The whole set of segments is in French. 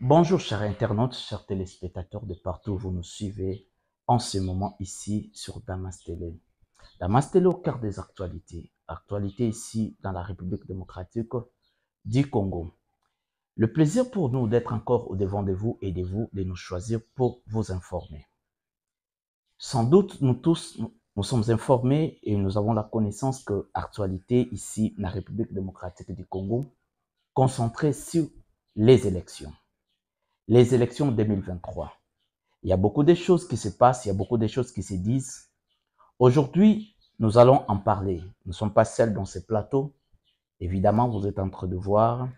Bonjour chers internautes, chers téléspectateurs de partout vous nous suivez en ce moment ici sur Damas Télé. Damas Télé au cœur des actualités. Actualité ici dans la République démocratique du Congo. Le plaisir pour nous d'être encore au devant de vous et de vous de nous choisir pour vous informer. Sans doute, nous tous, nous sommes informés et nous avons la connaissance que actualité ici, la République démocratique du Congo, concentrée sur les élections les élections 2023. Il y a beaucoup de choses qui se passent, il y a beaucoup de choses qui se disent. Aujourd'hui, nous allons en parler. Nous ne sommes pas seuls dans ce plateau. Évidemment, vous êtes en train de voir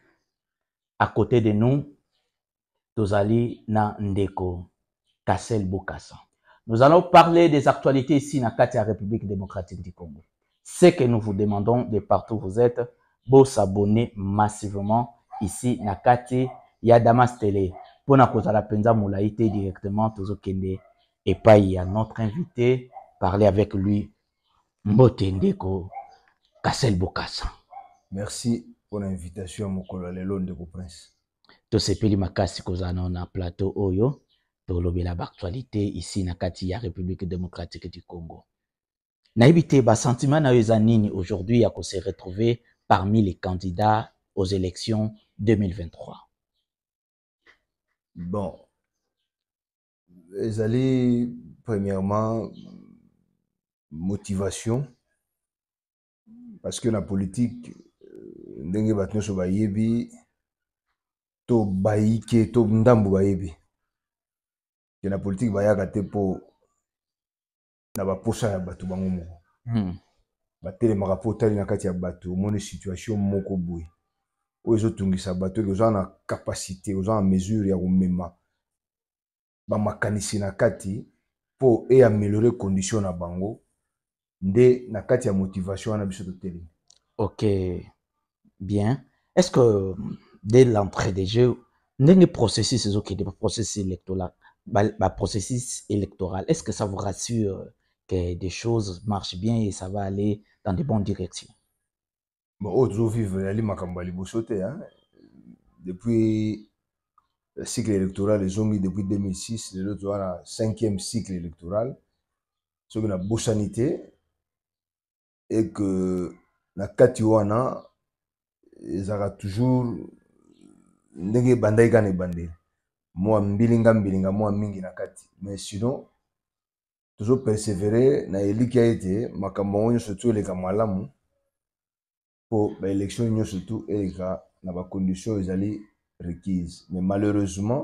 à côté de nous Tosali Nandeko, Kassel Bokassa. Nous allons parler des actualités ici dans la République démocratique du Congo. Ce que nous vous demandons de partout où vous êtes, vous s'abonner massivement ici dans Kati Damas Télé mpona kozala penza molai te directement tozokende epai ya notre invité parler avec lui mbote ndeko kasel bokasa merci pour invitation ya mokolo ya lelo ndeko prince tosepeli makasi kozala nao na plateau oyo la actualité ici na kati république démocratique du congo nayebi te bah, sentiment na yo eza nini aujourd'hui ya retrouver parmi les candidats aux élections 2023 bon ezali premièrement motivation parce que na politike euh, ndenge bato nyonso bayebi to bayike to ndambu bayebi ke na politike bayaka te mpo na baposa ya bato bango moko hmm. batelemaka mpo otali na kati ya bato omoni situation moko boye oyo ezotungisa la capacité, oza capacité, kapasité ont la mesure et komema bamakanisi na kati mpo e améliorer conditions na bango et na kati la motivation de biso ok bien est ce que dès l'entrée des jeux les processus ezokende électoral électoral est ce que ça vous rassure que des choses marchent bien et ça va aller dans des bonnes directions bon oyo tozovivre ezali makambo ya liboso te depuis cycle électoral ezongi depuis 2006 lelo toza na cinquième cycle électoral soki nabosani te eke na kati wana ezalaka toujours ndenge ebandaki kaka na ebandeli mwa mbilinga mbilinga mwa mingi na kati mais sinon tozopersévere na elikya ete makambo yango nyonso toyoleka malamu mpo baélection nyonso tu eleka na bacondition oyo ezali requise mais malheureusement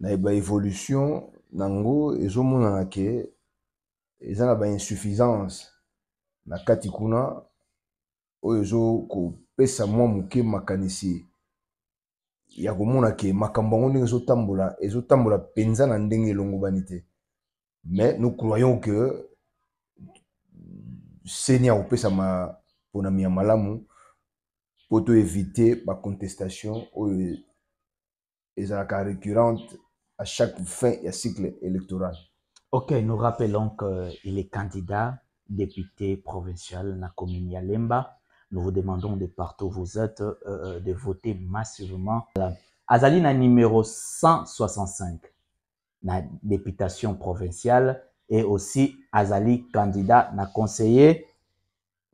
na baévolution nango ezomonana ke eza na bainsuffisance na kati kuna oyo ezokopesa mwa moke makanisi ya komona ke makambo yango ndenge ezotambola ezotambola mpenza na ndenge elongobani te mais nous croyons que seni akopesa ma Pour pour éviter ma contestation et les ezalaka récurrente à chaque fin du cycle électoral ok nous rappelons qu'il euh, est candidat député provincial la commune Yalemba. nous vous demandons de partout où vous êtes euh, euh, de voter massivement azali na numéro 165 la députation provinciale et aussi azali candidat na conseiller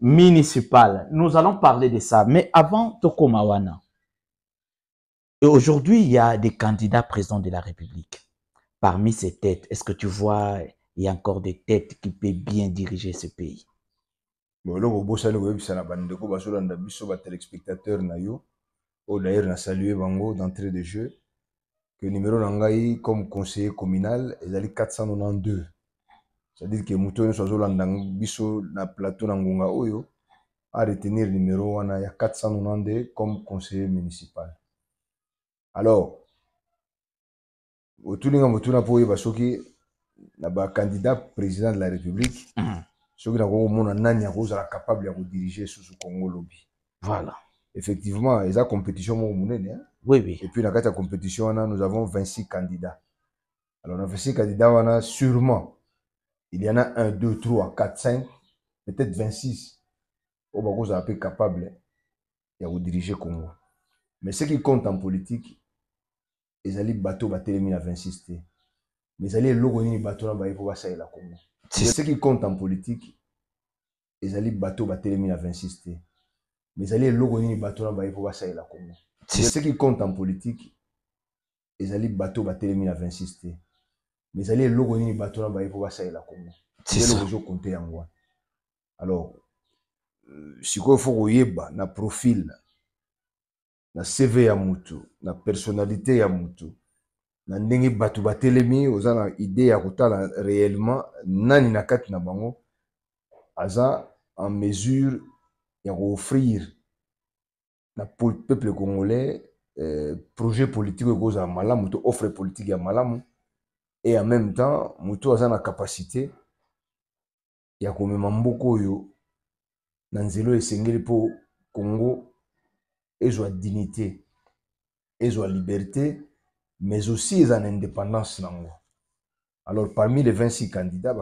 municipal, Nous allons parler de ça. Mais avant Tokomawana, et aujourd'hui, il y a des candidats présents de la République. Parmi ces têtes, est-ce que tu vois, il y a encore des têtes qui peuvent bien diriger ce pays boloko obosani koyebisa bandeko téléspectateurs Nayo. Oh, d'ailleurs bango d'entrée de jeu que numéro na comme conseiller communal a 492 c'est-à-dire ke moto nyonso azolanda biso na plateau na ngonga oyo aretenir numero wana ya 492 comme conseiller municipal alors otulinga motuna mpo oyeba soki na bacandidat président de la république mhm. soki nakokomona nani akozala capable ya kodirige susu congo lobi voilà effectivement eza compétition moko monene oui, oui. et puis na kati ya compétition wana nous avons 26 candidats alors na 26 candidats wana sûrement Il y en a un, deux, trois, quatre, cinq, peut-être 26. Au ça vous peu capable de vous diriger comme moi. Mais ce qui compte en politique, les allaient bateau terminer à 26 t mais allez allaient logoner bateau à c'est ce qui compte en politique les bateau terminer à 26 t mais allez logo bateau c'est ce qui compte en politique les bateau terminer à 26 t mais allez logo nini bato wana baye po basalela kongo eloko compté en wana alors si euh, sikoyo fo yeba na profil na cv ya mutu na personnalité ya mutu na ndenge bato batelemi oza na idée ya kotala réellement nani na kati na bango aza en mesure ya offrir na peuple congolais euh, projet politique ekozala malamu to offre politique ya malamu et en même temps moto avons la capacité ya komema beaucoup oyo na nzela oyo esengeli mpo congo ezwa dignité ezwa liberté mais aussi eza indépendance nango alors parmi les 26 candidats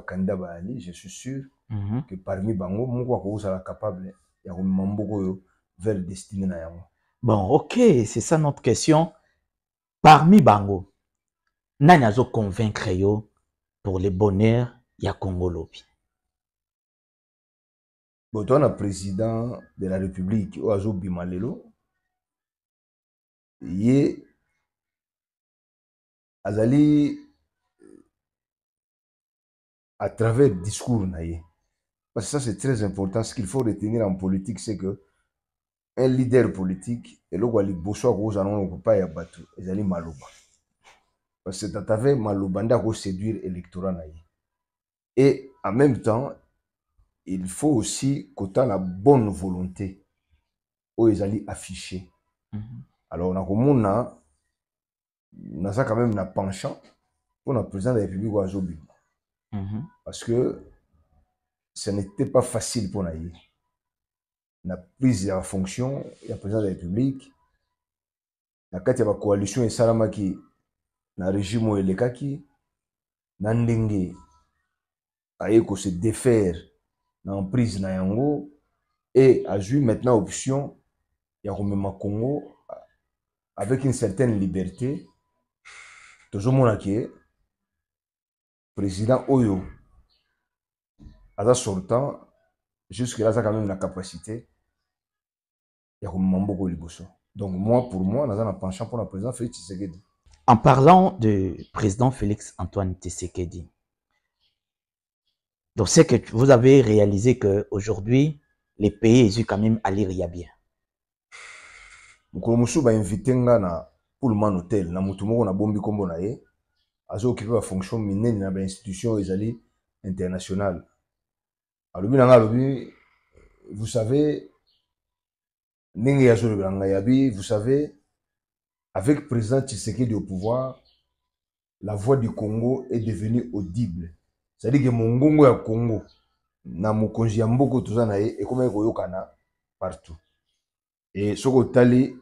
je suis sûr mhm. que parmi bango moko allons capable ya komema mboka oyo vers destinée. na bon ok c'est ça notre question parmi bango nani convaincre yo pour le bonheur ya congo lobi Le le président de la république Oazo Bimalelo, il est azali à travers discours parce que ça c'est très important ce qu'il faut retenir en politique c'est que un leader politique eloko ya liboso akozala il kopai ya bato ezali maloba parce que tata ve maloba nde akoséduire électorat na ye et en même temps il faut aussi kotala bonne volonté oyo ezali affiché mm -hmm. alors nakomona naza quand même na penchant mpona président de la république oyo azobima mm -hmm. parce que ce n'était pas facile mpona ye na prise ya fonction ya président de la république na kati ya bacoalition esalamaki na régime oyo elekaki na ndenge aye kose défaire na emprise na yango e azwi maintenant option ya komema congo avec une certaine liberté tozomona ke président oyo aza sortant jusque là aza quand même na capacité ya komema mboko liboso donc moi pour moi naza na penchant mpona président félix tshisekedi En parlant du président Félix Antoine Tshisekedi, donc c'est que vous avez réalisé que aujourd'hui les pays ils ont quand même allé bien. Mokolomusu ba invité nga na Pullman Hotel na mutumoko na bombi kombo na ye azo occuper la fonction minene na institution internationale. Alors vous savez vous savez avec président Tshisekedi au pouvoir, la voix du Congo est devenue audible. C'est-à-dire que mon Congo ya Congo, na mokonzi ya mboko toza na ye partout. Et ce otali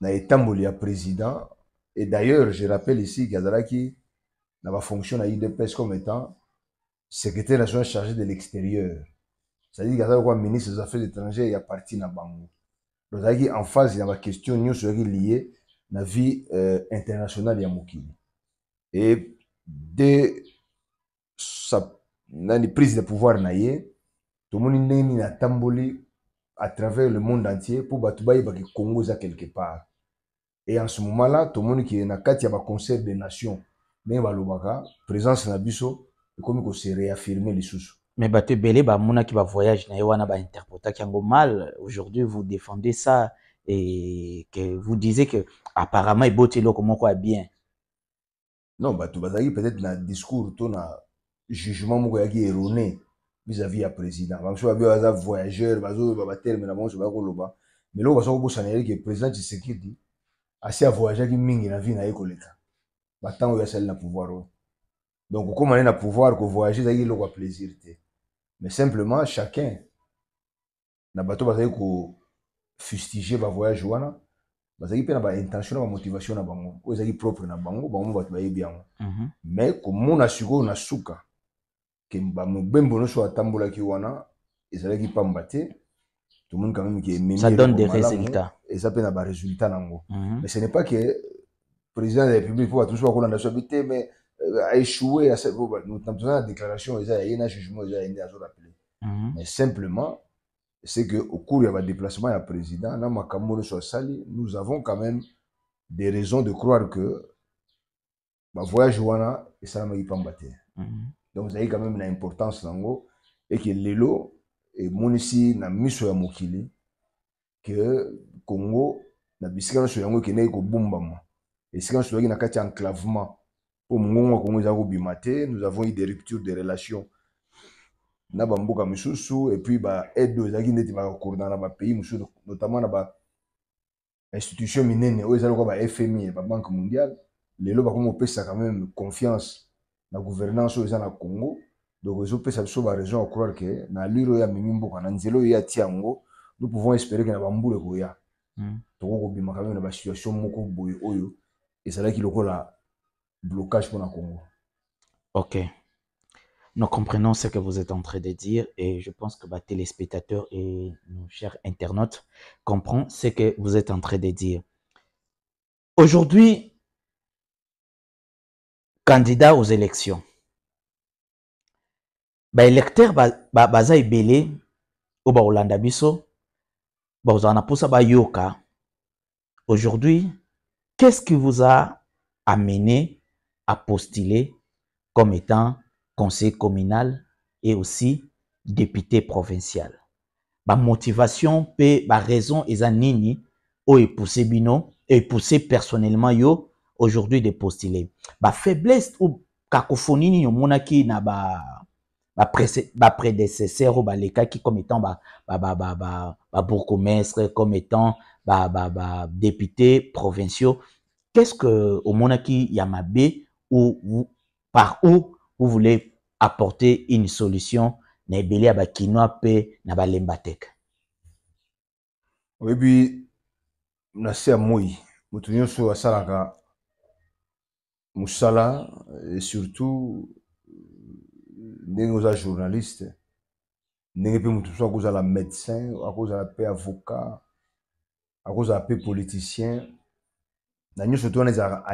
na etamboli ya président, et d'ailleurs, je rappelle ici qu'Azalaki n'a pas fonctionné à IDPS comme étant secrétaire national chargé de l'extérieur. C'est-à-dire qu'Azalaki ministre des Affaires étrangères et a parti na Bango face, en y a des questions liées à la vie euh, internationale de mokili Et dès sa prise de pouvoir na le monde ndenge na tamboli à travers le monde entier pour que le congo soit quelque part Et en ce moment là tout le tomoni ke na kati ya baconcert de nation ndenge balobaka présence na biso ekomi réaffirmé, les sous mais mona qui va voyage na ye wana qui yango mal aujourd'hui vous défendez ça et que vous disiez que apparemment eboti eloko quoi ya bien non vas bah, dire peut-être na discours to na jugement moko yaki erroné vis-à-vis ya président bamosu babi baza voyageur bazoyeba mais na je so baya koloba mais eloko baza kobosana yeli que président à voyager avoyageaki mingi na vie na ye koleka batango oyo asali na pouvoir oyo oh. donc okóma ne na pouvoir kovoyage ezalaki eloko ya plaisir te mais simplement, chacun, na bato bazali kofustiger bavoyage wana bazali mpe na baintention na bamotivation na bango oyo ezali propre na bango bango bato bayebi bien mhm. mais komona sikoyo na suka ke bamobembo nyonso qui wana ezalaki tout le monde quand même qui donne des ça mpe na baresultat nango mhm. mais ce n'est pas que président de la république mpo toujours qu'on bakolanda habité mais euh, a échoué à cette. Bah, nous la déclaration, il y a un jugement, il y a un rappelé. Mais simplement, c'est qu'au cours de votre déplacement à président, nous avons quand même des raisons de croire que le bah, voyage Wana et ça n'a pas battu. Mhm. Donc, vous avez quand même l'importance là et que l'élo et mon ici n'a mis sur mokili que Congo n'a bisika sur yango que n'est qu'au bomba. Et si on se na en enclavement po mongongo nous avons eu des ruptures de et na bamboka aide epuis baaide oyo ezalaki ndeti bakakordana na bapays pays, notamment na institution minene oyo ezali ba FMI, ba Banque mondiale lelo bakomi ça quand même confiance na gouvernance oyo eza na congo donc ezopesa biso baraison ya croire que, na allure ya amemi kana nzelo ya tiango ye nous pouvons espérer que na bambula ekoya toko kobima quand même na situation moko boye oyo ezalaki lokola blocage pour la Congo. Ok. Nous comprenons ce que vous êtes en train de dire et je pense que bah, téléspectateurs et nos chers internautes comprennent ce que vous êtes en train de dire. Aujourd'hui, candidat aux élections. Bah, électeur, ou vous en yoka. Aujourd'hui, qu'est-ce qui vous a amené apostillé comme étant conseil communal et aussi député provincial. Ma motivation ma raison et nini ou poussé bino et poussé personnellement yo aujourd'hui de postuler. Ma faiblesse ou cacophonie mona monaki na ba ba prédécesseur ou ba qui comme étant ba ba ba ba comme étant député provincial. Qu'est-ce que au monaki yamabe ou par où vous voulez apporter une solution na ebele ya à mpe na balemba teke oyebi na se ya moi moto nyonso suis asalaka mosala e surtout ndenge oza journaliste ndenge mpe moto mosusu akozala médecin akozala mpe avocat akozala mpe politicien na nyonso to wana ezalaka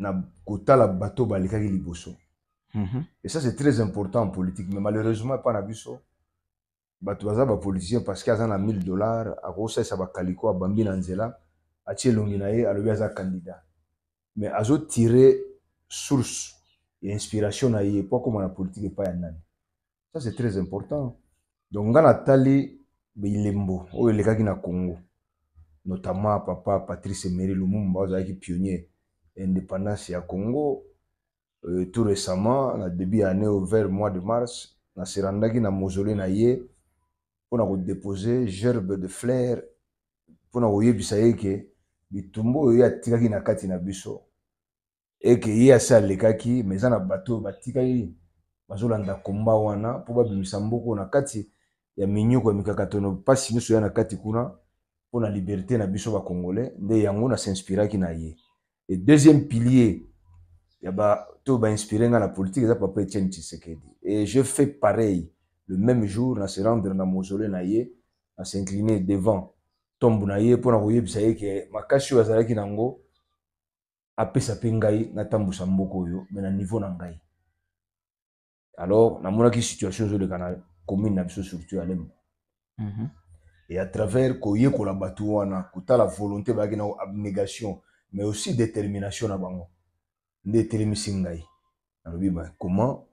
na kotala bato balekaki liboso mm et ça c'est très important en politique mais malheureusement pas na biso bato baza politiciens parce que aza na 1000 ça va bakaliko à na nzela atie elongi na ye alobi aza candidat mais tiré source et inspiration na ye comme la politique politike pas ya nani ça c'est très important donc nga natali bilembo oyo elekaki na congo notamment papa patrice emery lumumba qui pionnier indépendance ya congo euh, tout récemment na début ya année o vers mois de mars naserandaki na mozole na ye mpona kodepose gerbe de flair mpona koyebisa ye ke bitumba oyo ye atikaki na kati na biso eke ye ase alekaki ma eza na bato oyo batikaki bazolanda komba wana mpo babimisa mboko na kati ya minyoko ya mikakatano mpasi nyonso ya na kati kuna mpona liberté na biso bacongolais nde yango nasinspiraki na ye Et deuxième pilier, il y a tout inspiré dans la politique, c'est papa Etienne Tshisekedi. Et je fais pareil. Le même jour, on se rendre dans le mausolée, à s'incliner devant tombe na ye mpona koyebisa ye ke makasi oyo azalaki nango apesa mpe na natambusa mboka yo mais na niveau na ngai alors namonaki situation ezoleka na commune na biso surtout à lembo mhm. et à travers koyekola bato wana la volonté ki nango abnégation mais aussi détermination na bango nde etelemisi ngai nalobi ba comment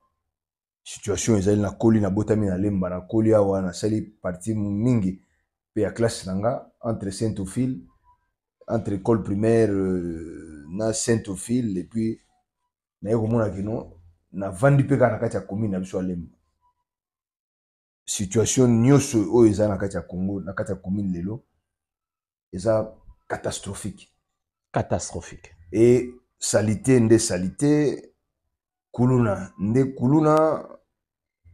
situation ezali nakoli nabotami na lemba nakoli awa nasali parti mingi mpe ya classe na nga entre saint ophile entre école primaire euh, na saint ophile epuis naye komona kino navandi mpe kaka na kati ya commune na biso ya lemba situation nyonso oyo eza na kati ya congo na kati ya commune lelo eza catastrophique catastrophique. Et salité nde salité, kuluna nde kuluna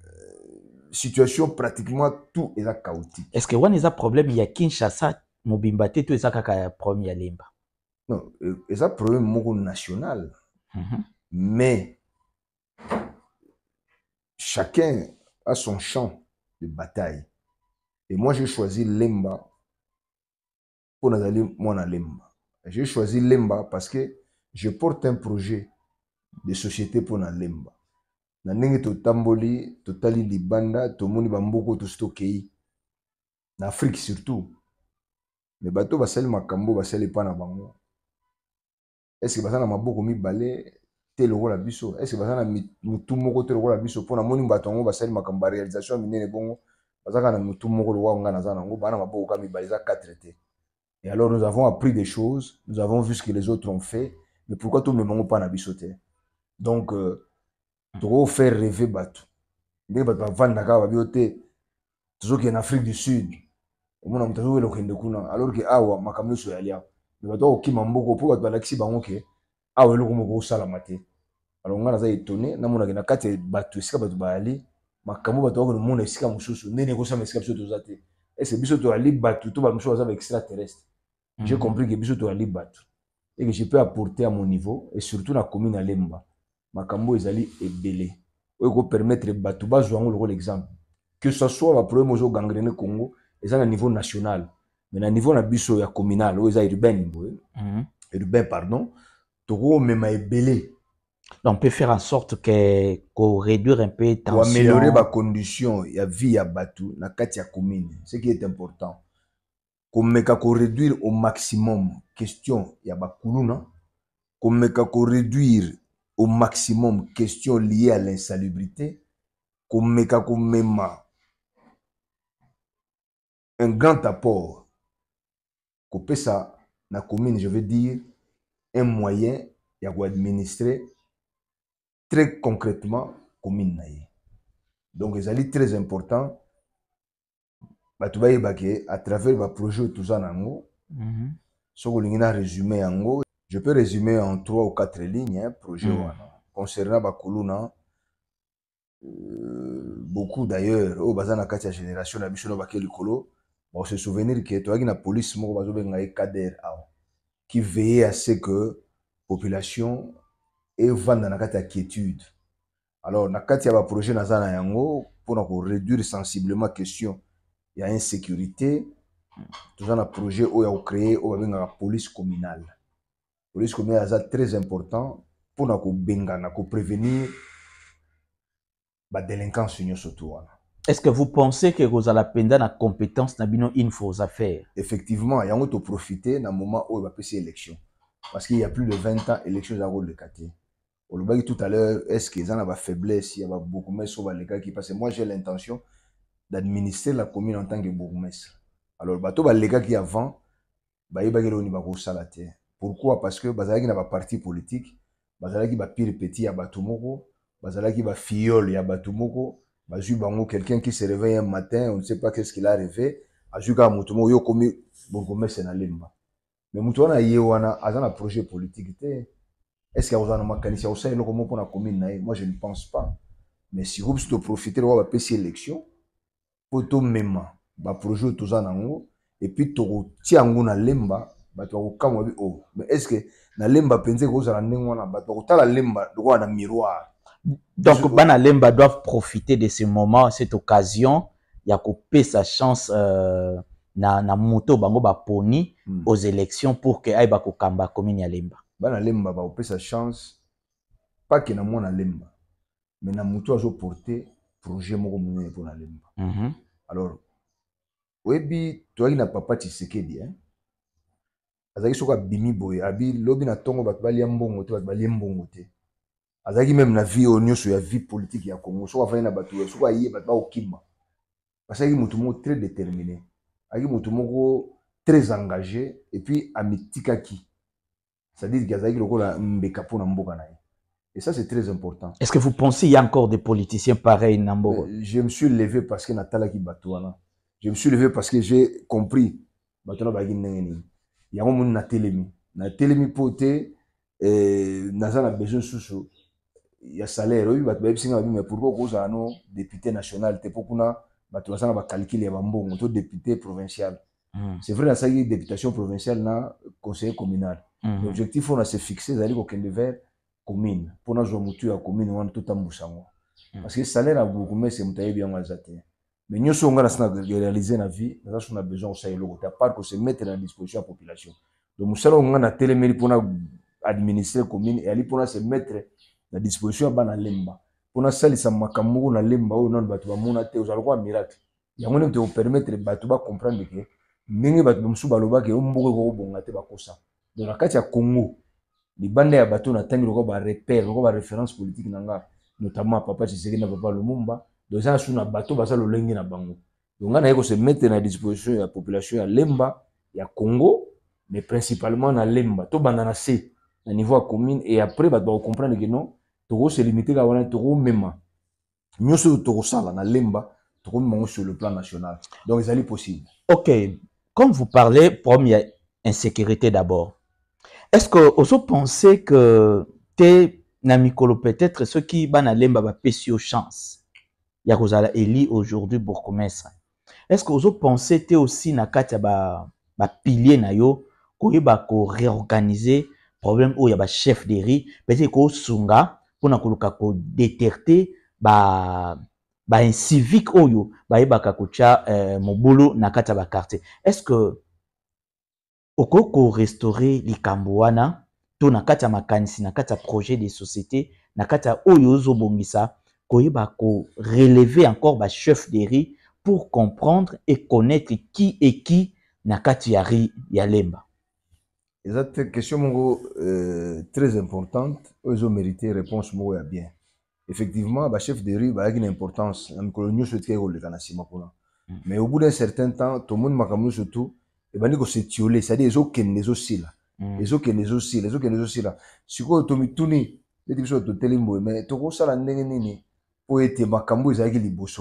euh, situation pratiquement tout est chaotique. Est-ce que avez un problème y a Kinshasa mobimba te est eza ka ya problème Lemba? Non, un euh, problème moko national. Mhm. Mais chacun a son champ de bataille. Et moi j'ai choisi Lemba pour moi mon Lemba. J'ai choisi Lemba parce que je porte un projet de société pour na Lemba. Na ndenge totamboli, totali libanda, tomoni bamboko to stokei. Na Afrique surtout. Mais bato basali makambo basali pa na bango. Est-ce que baza na maboko mibale te lokola biso? Est-ce que baza na mutu moko te lokola biso? Pona moni bato yango basali makambo ya réalisation minene bongo. Bazaka na mutu moko lokola nga naza nango bana maboko ka mibale za 4 te. Et alors nous avons appris des choses, nous avons vu ce que les autres ont fait, mais pourquoi tout le monde pas n'a sauté Donc, euh, trop faire rêver Batou. Ndenge bato bavandaka babi ote tozoki en Afrique du Sud omona moto azowela okende kuna alors que awa makambo nyonso yalia me bato bakokima mboko mpo bato balakisi bango ke awa eloko moko osalama te alors a été étonné namonake na kati ya bato esika bato bayali makambo bato bakende omona esika mosusu ndenge ekosala esika biso toza te ese biso toyali bato to bamosusu avec extraterrestre. J'ai mhm. compris que biso aller battre et que je peux apporter à mon niveau et surtout la commune alemba makambo ezali permettre de battre, je bazwa yango rôle exemple que ce soit le problème oyo gangrené congo ça à niveau national mais au niveau na biso ya communal oyo eza urbaine boye eh? mm -hmm. urbain pardon est ebele Donc, on peut faire en sorte que qu'on réduire un peu tension. Ou améliorer la condition, il y vie à Batou, la commune, ce qui est important komeka réduire au maximum question ya bakuluna komeka réduire au maximum question liée à l'insalubrité komeka même un grand apport ça na commune je veux dire un moyen ya administrer très concrètement commune na donc c'est très important bato bayeba ke à travers projet toza na yango mhm. soki olingi na résume yango je peux résumer en trois ou quatre lignes hein, projet mhm. wana concernant bakuluna hein, euh, beaucoup d'ailleurs au baza na kati génération na biso no kolo likolo se souvenir que toi toyaki na police moko bazobenga ye cadre a qui veillait à ce que population evanda na kati ya quiétude alors na kati ya baprojet naza na pour mpona réduire sensiblement question il y a insécurité toujours un projet où ya y oyo la police communale police communale est très important pour prévenir prévenir délinquance. est ce que vous pensez que vous avez la compétence na effectivement il y a un effectivement profité dans le moment a une élection parce qu'il y a plus de 20 ans élection quartier On l'a dit tout à l'heure est ce que faiblesse, il y a beaucoup de gens qui passent moi j'ai l'intention d'administrer la commune en tant que bourgmestre. Alors, bateau les gars qui avant, bah, y bagèrent au niveau salaté. Pourquoi? Parce que bazalaki na ba parti politique, bazalaki ba pire petit ya batumoko, bazalaki ba fiole ya batumoko, bazui bango quelqu'un qui se réveille un matin, on ne sait pas qu'est-ce qu'il a rêvé, ajuka mutumo yo komi bourgmestre na l'imba. Mais mutu wana ye a aza projet politique Est-ce qu'il y a un makanisi au sein de la commune Moi, je ne pense pas. Mais si vous profitez de la élection, mpo tomema projet tout ça nango epuis tokotia yango na lemba bato bakokamwa bi o oh, mais est ce que na lemba mpenza ekozala ndenge wana bato bakotala lemba lokola na miroir donc bana lemba doivent profiter de ce moment cette occasion ya sa chance euh, na, na moto bango baponi mm. aux élections pour que ke ko kamba commune ya lemba bana lemba sa chance pas que na mona lemba mais na moto porter projet moko pour na lemba mm -hmm. alors oyebi toyaki na papa tisekedi eh? azalaki soko abimi boye abi lobi na ntongo bato balia mbongo te bato balie mbongo te azalaki meme na vie oyo nyonso ya vie politike ya congo soko afandi na bato oyo soko aye bato baokima asalaki motu moko très déterminé alaki motu moko très engagé epuis amitikaki cestadire ke azalaki lokola mbeka mpo na mboka na ye Et ça, c'est très important. Est-ce que vous pensez qu'il y a encore des politiciens pareils, Namboro? Euh, je me suis levé parce que Natala Batouana. Je me suis levé parce que j'ai compris. Batouana Bagin Nengeni. Il y a un monde eh, na télémi. Na télémi poté, Nazan a besoin de sous Il y a salaire. Oui, Batou Bagin Nengeni. Mais pourquoi cause à un député national, t'es pour qu'on a Batou Nazan a calculé, bambou, on député provincial. Hmm. C'est vrai, dans sa députation provinciale, na conseiller communal. Hmm. L'objectif, on a se fixé, d'aller au vert. commune mpona zwa motu ya commune wana totambusa yango hmm. parce que salaire ya bourgmestre moto ayebi yango aza te mais nyonso onga nasina réaliser na vie naza so na besoin kosala eloko te apart kose mettre na disposition ya population donc mosala onga na telemeli mpona administrer commune eyali mpona se mettre na disposition ya bana lemba mpona salisa makambo moko na lemba oyo nano bato bamona te ozala lokola miracle yango nde tokopermettre bato bacomprendre ke ndenge bato mosusu balobaki yo mboka ekokobonga te bakosa donc na kati ya congo les ya bato na ntangi lokola barepere repère, de références na notamment papa tshiseke na papa lumumba doza na su na bato baza lolenge na bango donc nga se mettre na disposition la population ya lemba ya congo mais principalement na lemba Tout na se na niveau commun commune et après va-t-on comprendre que non le même. wana tokomema nyonso ça tokosala na lemba tokomema ngo sur le plan national donc est possible ok comme vous parlez première, insécurité d'abord est-ce que vous pensez que t'es peut-être ceux qui banalemba ba pesio chance ya kozala Eli aujourd'hui pour commencer. est-ce que vous pensez t'es aussi na ba ba pilier na yo ko réorganiser problème où y'a chef de riz peut-être ko sunga pona koluka ko déterter ba ba un civique oyo ba kaka un mobulu na ba quartier est-ce que okoko restauré, likambo to na kati ya makanisi na kati ya projet de société na kati ya oyo ozobongisa koyeba korelever encore bachef de ri pour comprendre et connaître qui et qui na kati ya ri ya lemba eza question moko euh, très importante oyo ezomérite réponse moko ya bien effectivement bachef de ri bayaki na importance na mikolo nyonso etikaki koleka na nsima mpona mm. mais au bout d'un certain temps tomoni makambo nyonso tout c'est-à-dire ebandi Vous cetadire le ezosila mais ezosila quoi ça sikoyo tomituni ete pour être, boye mai vous ndenge nini des makambo mm.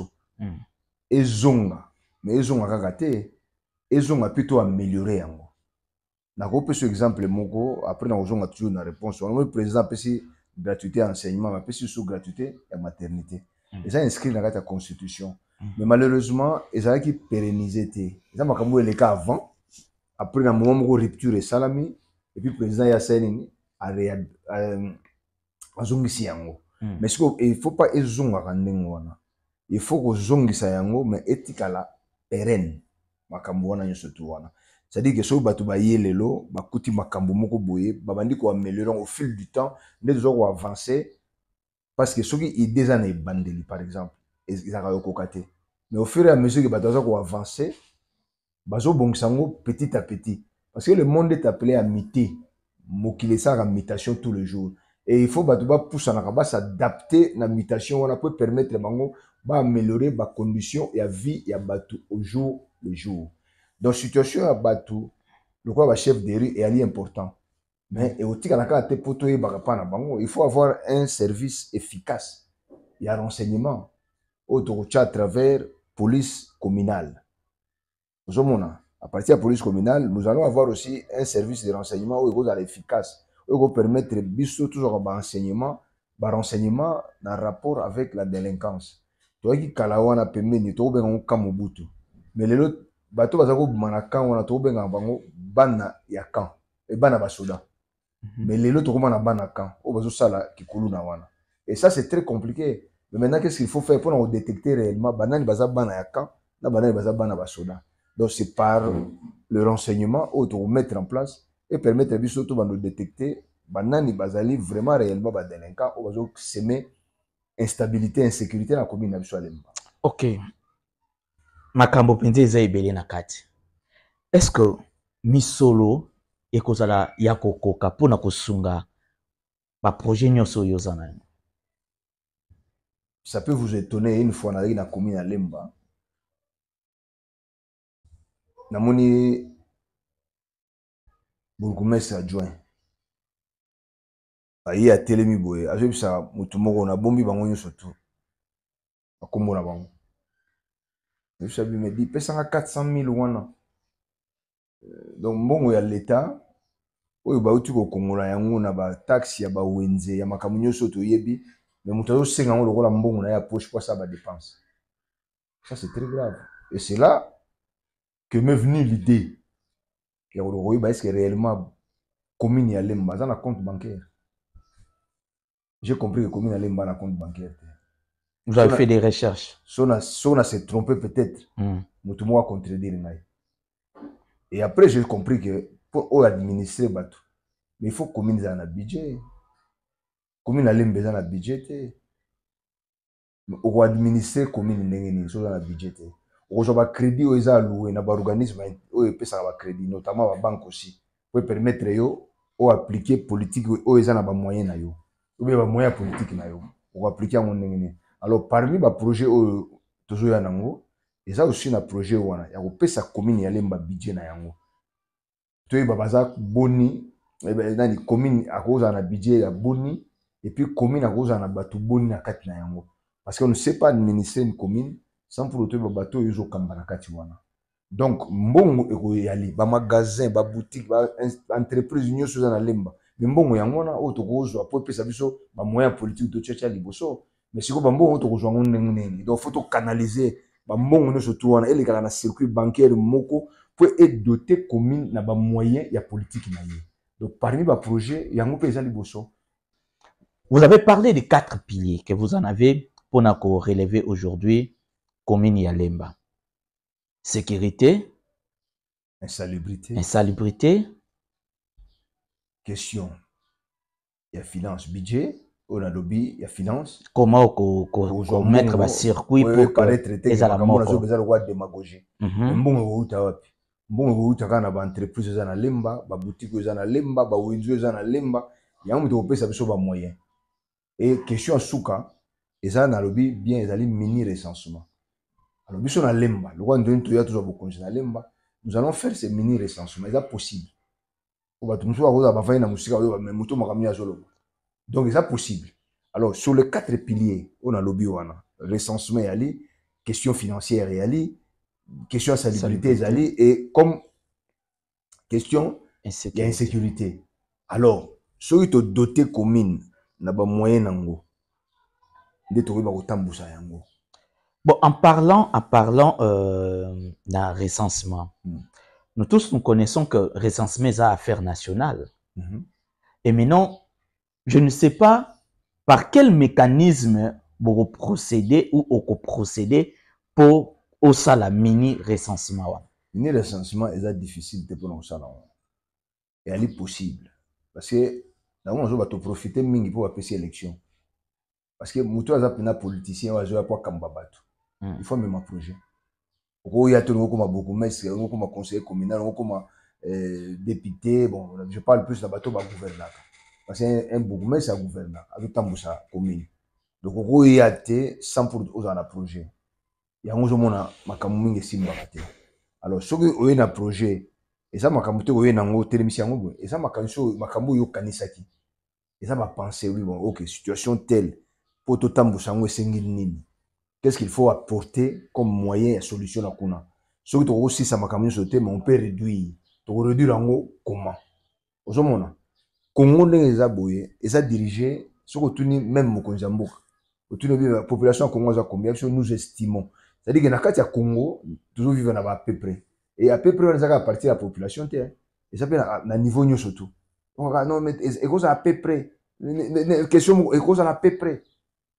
to ce exemple moko Vous zonga toujours une réponse le président gratuité enseignement gratuité maternité mm. inscrit dans la constitution mm. mais malheureusement ils ont te vous makambo cas avant après na moment moko rupture Et puis président ye a a azongisi yango hmm. mais ne faut pas ezongaka Il faut yango mais etikala makambo to c'est-à-dire que soki bato baye lelo bakuti makambo moko boye babandi koameliore au fil du temps avancer parce que soki des années bandeli par exemple arrivent au mais au fur et à mesure que avancer. Bazo Bongsango petit à petit. Parce que le monde est appelé à miter. Mokilesa à mutation tous les jours. Et il faut Batouba pousser à s'adapter à la mutation. On a peut permettre Bango améliorer ma condition et la vie et Batou au jour le jour. Dans la situation à Batou, le quoi, chef de rue est important. Mais et au il faut avoir un service efficace. Il y a renseignement. Autoroute à travers police communale ozomona à partir la police communale nous allons avoir aussi un service de renseignement oyo ekozala efficace oyo ekopermettre un renseignement, baenseignement renseignement dans rapport avec la délinquance toyaki kala wana pembeni tokobenga ngo ka mobutu mais lelo bato baza kobima on a wana tokobengaka bango bana ya kan eh, bana basoda mhm. mais lelo tokoma na bana kan là qui coule na wana et ça c'est très compliqué mais maintenant qu'est ce qu'il faut faire mpona détecter réellement banani baza bana ya kan na banani bana basoda donc, c'est par mm. le renseignement auto mettre en place et permettre à biso to de détecter banani bazali vraiment réellement ba délinquant ou bazo semer instabilité insécurité la commune na Lemba. OK. Makambo penzi zai ebele na kati. Est-ce que misolo ekozala ya kokoka mpona kosunga baprojet nyonso oyo oza na ça peut vous étonner une fois dans na commune à lemba namoni bourgmestre adjoint aye atelemi boye azoyebisa motu moko nabombi bango nyonso tu akombo na bango ayebisa bimedi pesanga 400 mille wana euh, donc mbongo ya leta oyo bauti kokongola yango na bataxe ya bawenze ya makambo nyonso toyebi mais moto azosenga yango lokola mbongo na ye ya poche po asala badepense ça c'est très grave et cela que m'est venue l'idée que est-ce que réellement commune y allait dans un compte bancaire j'ai compris que commune a dans un compte bancaire vous avez fait des recherches son a s'est trompé peut-être hmm. tout moi contredire et après j'ai compris que pour administrer bato mais il faut commune dans un budget commune a dans un budget pour administrer commune ndenge nini soza un budget okozwa bacrédit oyo eza aloue na baorganisme oyo epesaka bacrédit notamment babanke aussi po epermettre yo oaplike politike oyo eza na bamoyen na yo obie bamoyen ya politike na yo okoaplike yango ndenge nini alors parmi baprojet oyo tozoya nango eza aussi na projet wana ya kopesa commune ya lemba budget na yango toyeba baza boni eh nani commune akozala na budget ya boni epuis commune akozala na bato boni na kati na yango parce que on ne sait pas administrer une commune sanfulu toyeba bato oyo ezokamba na kati wana donc mbongo ekoyali bamagasin baboutique bon, nyonso y a lemba me mbongo yango wana pour tokozwa mpo epesa moyen politique de chercher totyatia liboso mais sikoyo bambongo oyo tokozwa yango on est donc fo tokanalize bambongo nyonso tu wana dans le circuit bancaire moko être doté commune na bamoyen ya politike na politique. donc parmi projets, a yango mpe les liboso vous avez parlé de quatre piliers que vous en avez pour encore relever aujourd'hui commune Yalemba. Sécurité. Insalubrité. Insalubrité. Question. Il y a finance, budget. Au lobby, il y a finance. Comment ko, ko, mettre un circuit pour que les gens Ils ont besoin de démagogie. Mbongo mhm. route à wapi. Mbongo route à kana ba entreprise aux analemba, une boutique aux analemba, ba winzu aux analemba. Il y a un mot de ça biso ba moyen. Et question souka, ils ont lobby bien ils allaient mini recensement. Alors, biso na lemba, le roi ndoni toya toujours beaucoup na lemba. Nous allons faire ces mini recensements, c'est possible. On va musu akoza bafanya na musika oyo mais moto à Zolo. Donc c'est possible. Alors sur les quatre piliers, on a l'obiwana, recensement recensement yali, question financière yali, question salubrité yali et comme question insécurité. insécurité. Alors pas moyen commune na bamoyen nango nde tambou ça yango Bon, en parlant, en parlant euh, d'un recensement, hmm. nous tous nous connaissons que recensement est une affaire nationale. Mhm. Et maintenant, je ne sais pas par quel mécanisme vous procéder ou vous procéder pour au sala mini recensement. Mini recensement est difficile pour nous sala. Et est possible parce que là on va te profiter mingi pour appeler élection. Parce que mutu un politicien azoya pas kamba batu mm. il faut me projet okoya to nongo okoma bokomestre nongo okoma conseiller communal nongo okoma député bon je parle plus na bato bagouvernaka parce que un bokomestre agouvernaka azotambusa commune donc a te sans pour ozala un projet yango ozomona ma mingi esimbaka te alors soki oye na projet eza makambo Et ça, ma otelemisi ma boye yo, kanisaki. et ça ma bapense oui bon ok situation telle pour mpo totambusa yango esengeli nini Qu'est-ce qu'il faut apporter comme moyen et solution à Kuna Ce que tu as aussi, ça m'a quand même sauté, mais on peut réduire. Tu réduire en haut, comment Au moment Congo les aboyés, et ça dirigé, ce que tu même Mokonza de La population congolaise a combien Nous estimons. C'est-à-dire que dans le à Congo, toujours vivent à peu près. Et à peu près, on a à partir de la population. Et ça peut être à niveau surtout. Non, mais à peu près. Question, à peu près.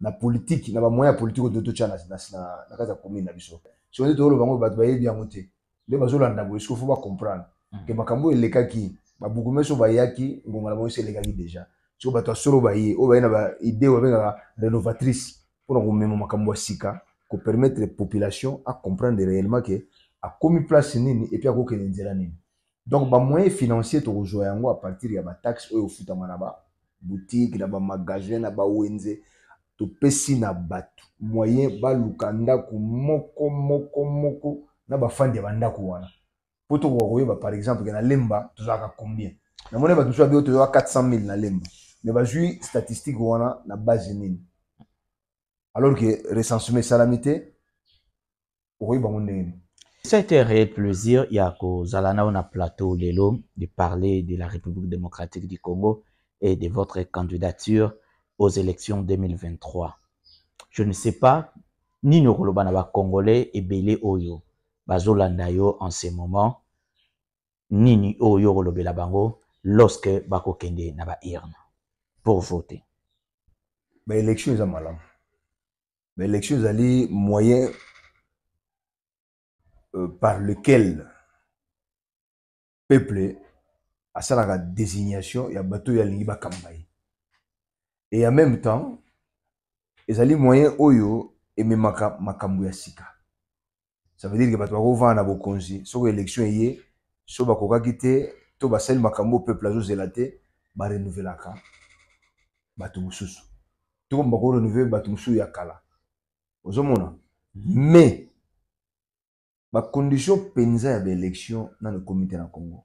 na politiki na bamoyen ya politiki oyo totya na kati ya commune na biso so nde toloba yango bato bayebi yango te nde bazolanda boye soki fo bacomprendre ke mm. makambo oyo elekaki babuku nyonso bayaki ngonga na bango esi elekaki déjà soki bato ya solo baye oyo baye na baide oyo babengaka rénovatrice mpona komema makambo ya sika kopermettre population acomprendre réellement ke akomi place nini epuis akokende nzela nini donc bamoyen financier tokozwa yango apartir ya bataxe oyo ofutama na baboutique na bamagasin na bawenze topesi na moyen baloukanda, ku moko moko moko na bafandi ya bandako wana mpo tokoka koyeba par exemple que na lemba tozalaka combien namoni bato mosusu babio toyoka 400 000 na lemba ba bazwi statistique wana na base nini alors que recensement salamité te ba monde ndenge Ça a été un réel plaisir. Yako Zalana, on a plateau Lelo, de parler de la République démocratique du Congo et de votre candidature aux élections 2023. Je ne sais pas, ni Banaba Congolais et Bélé Oyo, Bazolanda yo en ce moment, ni Oyo Rolobela Bango, lorsque Bako Kende Naba Irne, pour voter. Mais élections, à malam. Mais élections ils moyen euh, par lequel peuple a sa désignation, et y a bateau, il y a et en même temps ezali moyen oyo ememaka makambo ya sika ça veut dire ke bato bakovanda na bokonzi soko élection eye so bakokaki te to basali makambo peuple azozela te barenouvelaka bato mosusu to komi bakorenouve bato mosusu ya kala ozomona mais bacondition mpenza ya baélection nano ekomi te na congo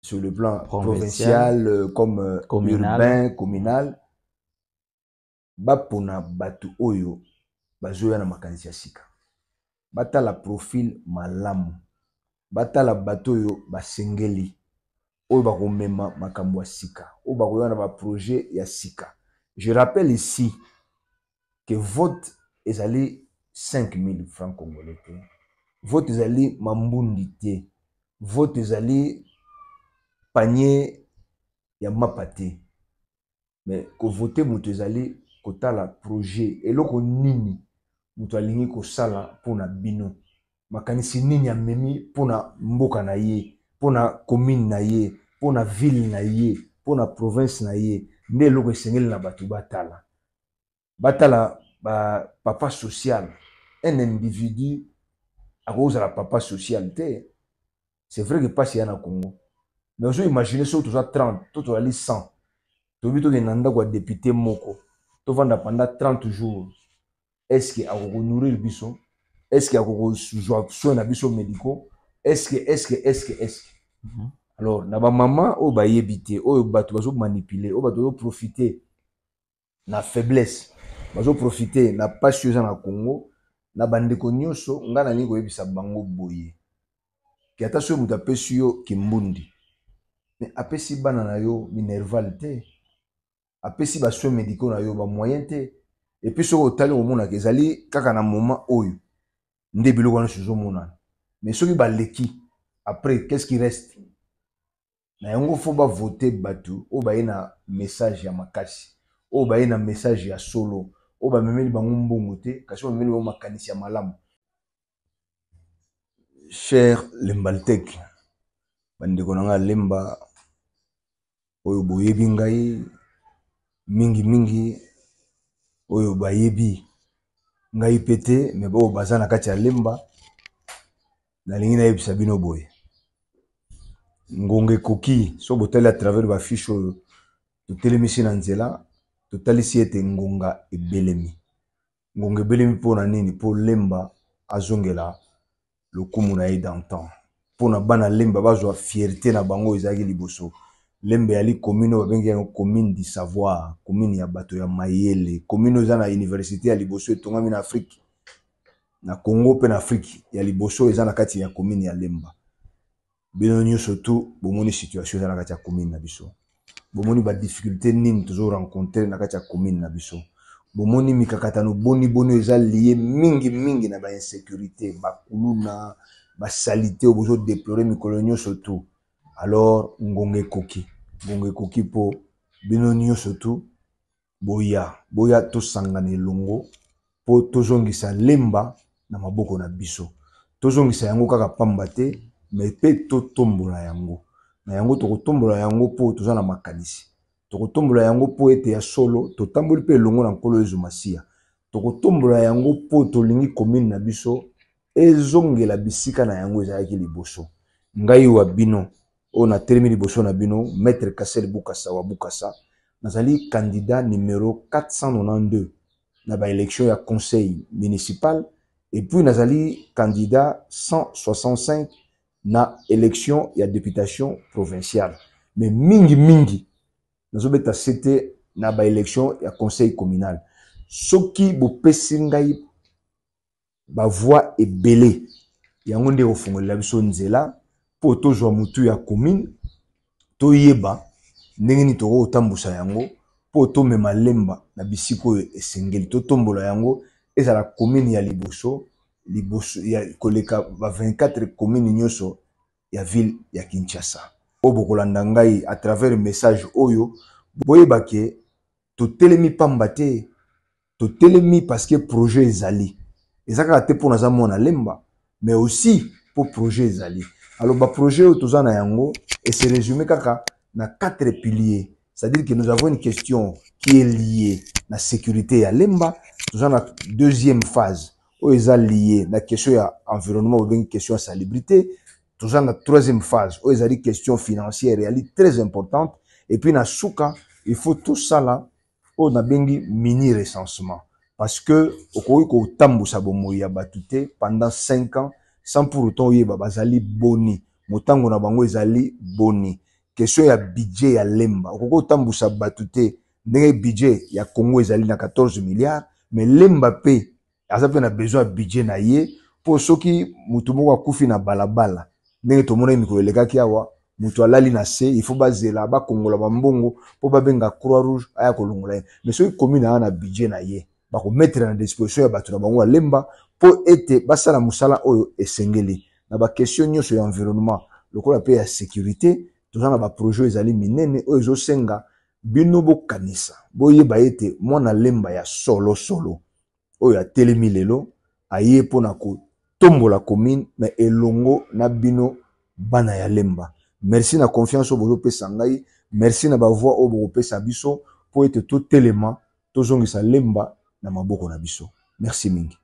sur le plan provincial, provincial euh, comme euh, communal. urbain, communal. Bapona batu oyo bazoya na makanisi ya sika. la profil malamu. la batu oyo basengeli. Oyo bakomema makambo ya sika. Oyo bakoya na ba projet ya sika. Je rappelle ici que vote est ezali 5000 francs congolais Vote est mambundi te. Vote est allé panier ya mapa te me kovote moto ezali kotala projet eloko nini moto alingi kosala mpona bino makanisi nini amemi mpona mboka na ye mpona commune na ye mpona ville na ye mpona province na ye nde eloko esengeli na bato batala batala bapapa social un individu akozala papa social te c'est vrai ke mpasi ya na congo mais imaginez imagine soki toza 30 to tozali 100 toyebi tokende na ndako ya depute moko tovanda pendant 30 jours est-ce qu'il a le estce est-ce estce akokozwa soin na biso médicaux que est-ce que mhm. alors na bamama oyo bayebi te oyo bato bazomanipule oyo bato profiter na faiblesse profiter na pasi oyo eza na congo na bandeko nyonso ngai nalingi koyebisa bango boye ke ata soki moto apesi yo kimbundi me apesi bana na yo minerval te apesi basoin médicaux na yo bamoyen te epui soki otali komonaka ezali kaka na moma oyo nde biloko wana nyonso ezomonana mais soki baleki après qu'est ce qui reste na yango fo bavote bato oyo baye na message ya makasi oyo baye na message ya solo oyo bamemeli bango mbongo te kasi bamemeli bango makanisi ya malamu cher lembaltek bandeko na ngai lemba oyo boyebi ngai mingimingi oyo bayebi ngai pe te me oyo baza na kati ya lemba nalingi nayebisa bino boye ngonga ekoki so botali atravers bafishe oyo totelemisi na nzela totalisi ete ngonga ebelemi ngonga ebelemi mpona nini mpo lemba azongela lokumu na ye dantan mpona bana lemba bazwa fierté na bango ezalaki liboso lembe yali commune oyo babengi yango commune du savoir commune ya bato ya mayele commune oyo eza na université ya liboso etongami na afrique na congo mpe na afrique ya liboso eza na kati ya commune ya lemba bino nyonso tu bomoni situation eza na kati ya commune na biso bomoni badifficulté nini tozorencontre na kati ya commune na biso bomoni mikakatano boniboni oyo eza lie mingimingi na bainsécurité bakuluna basalite oyo bozodeplore mikolo nyonso tu alors ngonga ekoki ngonga ekoki mpo bino nyonso tu boya boya tosangana elongo mpo tozongisa lemba na maboko na biso tozongisa yango kaka pamba te me mpe totombola yango na yango tokotombola yango mpo toza na makanisi tokotombola yango mpo ete ya solo totamboli mpe elongo na nkolo yezu masiya tokotombola yango mpo tolingi komine na biso ezongela bisika na yango ezalaki liboso ngai wa bino oyo natelemi liboso na bino maître kaser bukasa wa bukasa nazali candidat numero 492 na élection ya conseil municipal puis nazali candidat 165 na élection ya députation provinciale me mingimingi nazobeta sete na élection ya conseil communal soki bopesi ngai bavoie ebele yango nde fond biso nzela Pour tozwa ya commune toyeba ndenge nini tokokotambusa yango mpo tomema lemba na bisiko to tombo totombola yango la commune ya liboso liboso ya koleka ba 24 communes nyoso, ya ville ya kinshasa oyo à travers message oyo boyeba ke totelemi pambate, to totelemi parce que projet ezali ça, c'est pour nous naza à lemba mais aussi pour projet Zali. alors le projet toza na yango c'est résumé kaka na quatre piliers c'est-à-dire que nous avons une question qui est liée à la sécurité à lemba Toujours la deuxième phase sont liés lié na question à environnement la question la salubrité Toujours la troisième phase à la question financière est très importante et puis na il faut tout au bien un mini recensement parce que okoki bon bomoi ya pendant 5 ans sans pour autant avoir bazali boni motango na bango ezali boni question ya budget ya lemba okoki kotambusa bato te ndenge budget ya congo ezali na 14 milliards mais lemba pe azape na besoin budget na ye pour soki motu moko akufi na balabala ndenge tomonai mikolo elekaki awa moto alali na se ifo bazela la bambongo po babenga croix rouge aya kolongola mais soki commune na na budget na ye bakometela na disposition ya bato na bango ya lemba po ete basala musala oyo esengeli na question nyonso ya environnement lokola paix ya sécurité toza na ba oyo ezali minene oyo ezosenga bino bokanisa yeba ete mwana lemba ya solo ya oyo atelemi lelo aye mpona kotombola commune me elongo na bino bana ya lemba merci na confiance oyo bozopesa ngai merci na bavoi oyo bokopesa biso po ete totelema tozongisa lemba na maboko na biso merci ming